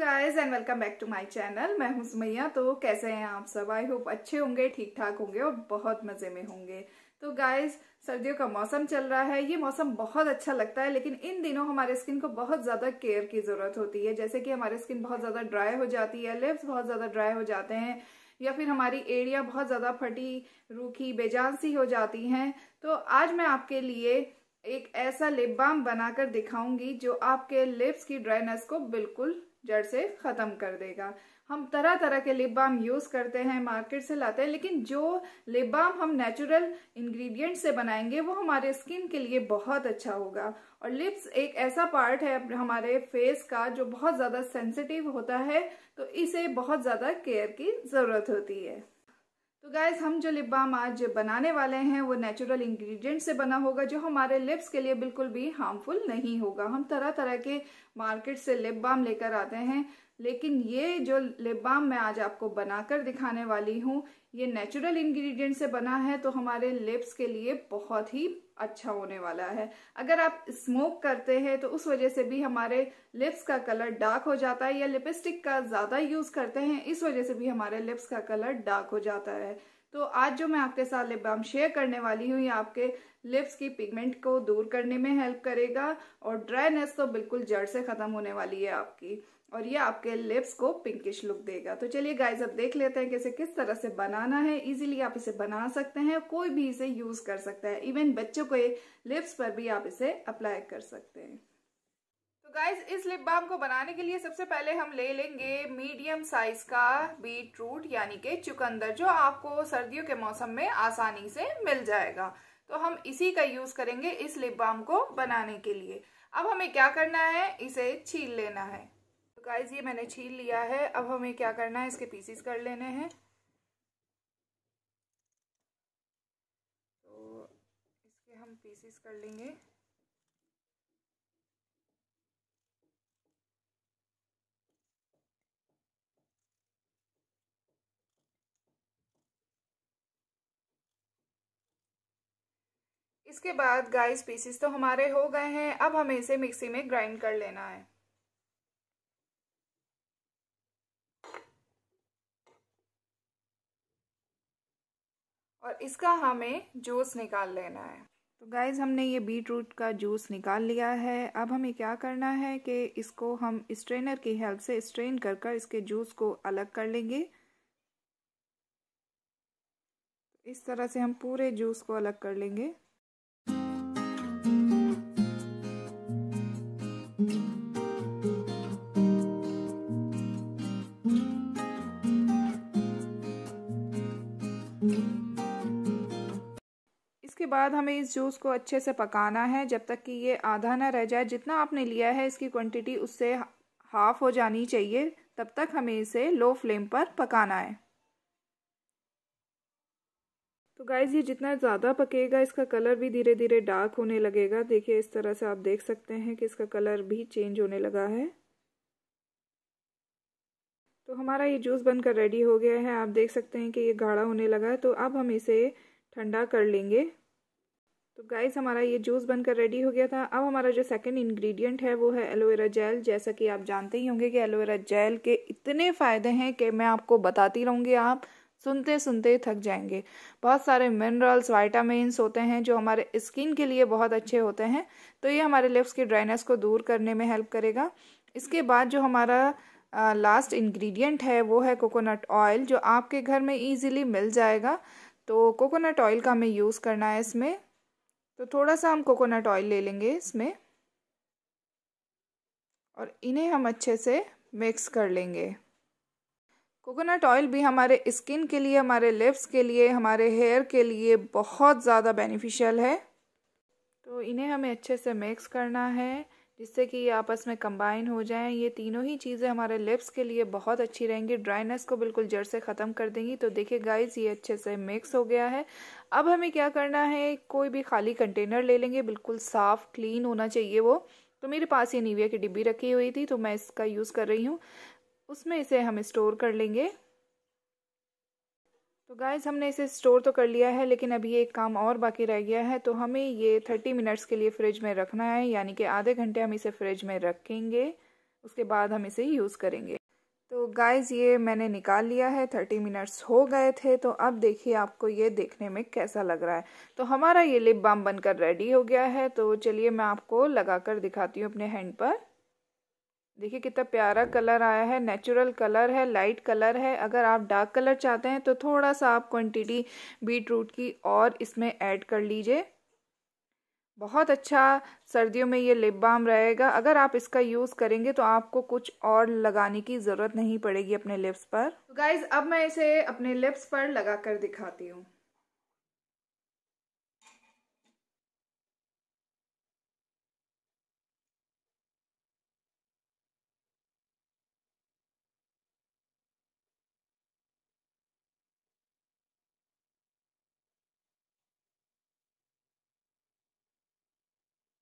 guys and welcome back to my channel मैं हूं सुमैया तो कैसे हैं आप सब आई होप अच्छे होंगे ठीक ठाक होंगे और बहुत मजे में होंगे तो गाइस सर्दियों का मौसम चल रहा है ये मौसम बहुत अच्छा लगता है लेकिन इन दिनों हमारे स्किन को बहुत ज़्यादा केयर की ज़रूरत होती है जैसे कि हमारे स्किन बहुत ज़्यादा ड्राई हो जाती है लिप्स बहुत ज़्यादा ड्राई हो जाते हैं या फिर हमारी एरिया बहुत ज़्यादा फटी रूखी बेजान सी हो जाती हैं तो आज मैं आपके लिए एक ऐसा लिप बाम बनाकर दिखाऊंगी जो आपके लिप्स की ड्राइनेस को बिल्कुल जड़ से ख़त्म कर देगा हम तरह तरह के लिप बाम यूज़ करते हैं मार्केट से लाते हैं लेकिन जो लिप बाम हम नेचुरल इंग्रेडिएंट से बनाएंगे वो हमारे स्किन के लिए बहुत अच्छा होगा और लिप्स एक ऐसा पार्ट है हमारे फेस का जो बहुत ज़्यादा सेंसिटिव होता है तो इसे बहुत ज़्यादा केयर की ज़रूरत होती है तो गाइज हम जो लिप बाम आज बनाने वाले हैं वो नेचुरल इंग्रेडिएंट से बना होगा जो हमारे लिप्स के लिए बिल्कुल भी हार्मफुल नहीं होगा हम तरह तरह के मार्केट से लिप बाम लेकर आते हैं लेकिन ये जो लिप बाम मैं आज आपको बनाकर दिखाने वाली हूँ ये नेचुरल इंग्रेडिएंट से बना है तो हमारे लिप्स के लिए बहुत ही अच्छा होने वाला है अगर आप स्मोक करते हैं तो उस वजह से भी हमारे लिप्स का कलर डार्क हो जाता है या लिपस्टिक का ज़्यादा यूज़ करते हैं इस वजह से भी हमारे लिप्स का कलर डार्क हो जाता है तो आज जो मैं आपके साथ लिप बाम शेयर करने वाली हूँ ये आपके लिप्स की पिगमेंट को दूर करने में हेल्प करेगा और ड्राइनेस तो बिल्कुल जड़ से ख़त्म होने वाली है आपकी और ये आपके लिप्स को पिंकिश लुक देगा तो चलिए गाइज अब देख लेते हैं कि इसे किस तरह से बनाना है इजीली आप इसे बना सकते हैं कोई भी इसे यूज कर सकता है इवन बच्चों के लिप्स पर भी आप इसे अप्लाई कर सकते हैं तो गाइज इस लिप बाम को बनाने के लिए सबसे पहले हम ले लेंगे मीडियम साइज का बीट रूट यानी के चुकंदर जो आपको सर्दियों के मौसम में आसानी से मिल जाएगा तो हम इसी का यूज करेंगे इस लिप बाम को बनाने के लिए अब हमें क्या करना है इसे छील लेना है गाइज ये मैंने छील लिया है अब हमें क्या करना है इसके पीसीस कर लेने हैं तो इसके हम पीसीस कर लेंगे इसके बाद गाइस पीसीस तो हमारे हो गए हैं अब हमें इसे मिक्सी में ग्राइंड कर लेना है और इसका हमें जूस निकाल लेना है तो गाइज़ हमने ये बीट रूट का जूस निकाल लिया है अब हमें क्या करना है कि इसको हम स्ट्रेनर की हेल्प से स्ट्रेन कर कर इसके जूस को अलग कर लेंगे इस तरह से हम पूरे जूस को अलग कर लेंगे बाद हमें इस जूस को अच्छे से पकाना है जब तक कि ये आधा ना रह जाए जितना आपने लिया है इसकी क्वांटिटी उससे हाफ हो जानी चाहिए तब तक हमें इसे लो फ्लेम पर पकाना है तो गाइज़ ये जितना ज़्यादा पकेगा इसका कलर भी धीरे धीरे डार्क होने लगेगा देखिए इस तरह से आप देख सकते हैं कि इसका कलर भी चेंज होने लगा है तो हमारा ये जूस बनकर रेडी हो गया है आप देख सकते हैं कि ये गाढ़ा होने लगा है तो अब हम इसे ठंडा कर लेंगे तो गाइस हमारा ये जूस बनकर रेडी हो गया था अब हमारा जो सेकंड इंग्रेडिएंट है वो है एलोवेरा जेल जैसा कि आप जानते ही होंगे कि एलोवेरा जेल के इतने फ़ायदे हैं कि मैं आपको बताती रहूँगी आप सुनते सुनते थक जाएंगे बहुत सारे मिनरल्स वाइटामस होते हैं जो हमारे स्किन के लिए बहुत अच्छे होते हैं तो ये हमारे लिप्स की ड्राइनेस को दूर करने में हेल्प करेगा इसके बाद जो हमारा लास्ट इंग्रेडिएंट है वो है कोकोनट ऑयल जो आपके घर में इजीली मिल जाएगा तो कोकोनट ऑयल का हमें यूज़ करना है इसमें तो थोड़ा सा हम कोकोनट ऑयल ले लेंगे इसमें और इन्हें हम अच्छे से मिक्स कर लेंगे कोकोनट ऑयल भी हमारे स्किन के लिए हमारे लिप्स के लिए हमारे हेयर के लिए बहुत ज़्यादा बेनिफिशियल है तो इन्हें हमें अच्छे से मिक्स करना है जिससे कि ये आपस में कंबाइन हो जाएं ये तीनों ही चीज़ें हमारे लिप्स के लिए बहुत अच्छी रहेंगी ड्राइनेस को बिल्कुल जड़ से ख़त्म कर देंगी तो देखिए गाइस ये अच्छे से मिक्स हो गया है अब हमें क्या करना है कोई भी खाली कंटेनर ले लेंगे बिल्कुल साफ़ क्लीन होना चाहिए वो तो मेरे पास ये नीविया की डिब्बी रखी हुई थी तो मैं इसका यूज़ कर रही हूँ उसमें इसे हम स्टोर कर लेंगे तो गाइज़ हमने इसे स्टोर तो कर लिया है लेकिन अभी एक काम और बाकी रह गया है तो हमें ये थर्टी मिनट्स के लिए फ्रिज में रखना है यानी कि आधे घंटे हम इसे फ्रिज में रखेंगे उसके बाद हम इसे यूज़ करेंगे तो गाइज़ ये मैंने निकाल लिया है थर्टी मिनट्स हो गए थे तो अब देखिए आपको ये देखने में कैसा लग रहा है तो हमारा ये लिप बाम बनकर रेडी हो गया है तो चलिए मैं आपको लगा कर दिखाती हूँ अपने हैंड पर देखिए कितना प्यारा कलर आया है नेचुरल कलर है लाइट कलर है अगर आप डार्क कलर चाहते हैं तो थोड़ा सा आप क्वांटिटी बीट रूट की और इसमें ऐड कर लीजिए बहुत अच्छा सर्दियों में ये लिप बाम रहेगा अगर आप इसका यूज़ करेंगे तो आपको कुछ और लगाने की ज़रूरत नहीं पड़ेगी अपने लिप्स पर तो गाइज़ अब मैं इसे अपने लिप्स पर लगा कर दिखाती हूँ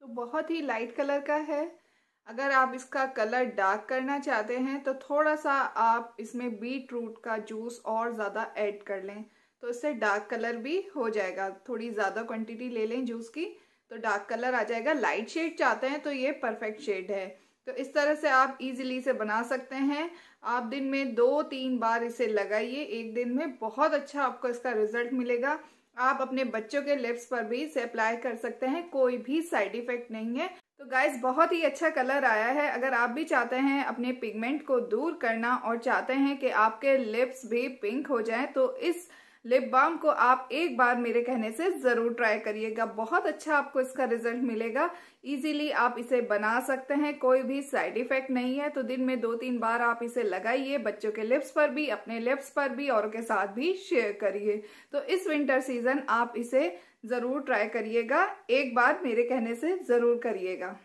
तो बहुत ही लाइट कलर का है अगर आप इसका कलर डार्क करना चाहते हैं तो थोड़ा सा आप इसमें बीट रूट का जूस और ज़्यादा ऐड कर लें तो इससे डार्क कलर भी हो जाएगा थोड़ी ज़्यादा क्वांटिटी ले लें जूस की तो डार्क कलर आ जाएगा लाइट शेड चाहते हैं तो ये परफेक्ट शेड है तो इस तरह से आप इजीली से बना सकते हैं आप दिन में दो तीन बार इसे लगाइए एक दिन में बहुत अच्छा आपको इसका रिजल्ट मिलेगा आप अपने बच्चों के लिप्स पर भी इसे अप्लाई कर सकते हैं कोई भी साइड इफेक्ट नहीं है तो गाइस बहुत ही अच्छा कलर आया है अगर आप भी चाहते हैं अपने पिगमेंट को दूर करना और चाहते हैं कि आपके लिप्स भी पिंक हो जाएं तो इस लिप बाम को आप एक बार मेरे कहने से ज़रूर ट्राई करिएगा बहुत अच्छा आपको इसका रिजल्ट मिलेगा इजीली आप इसे बना सकते हैं कोई भी साइड इफेक्ट नहीं है तो दिन में दो तीन बार आप इसे लगाइए बच्चों के लिप्स पर भी अपने लिप्स पर भी और के साथ भी शेयर करिए तो इस विंटर सीजन आप इसे ज़रूर ट्राई करिएगा एक बार मेरे कहने से ज़रूर करिएगा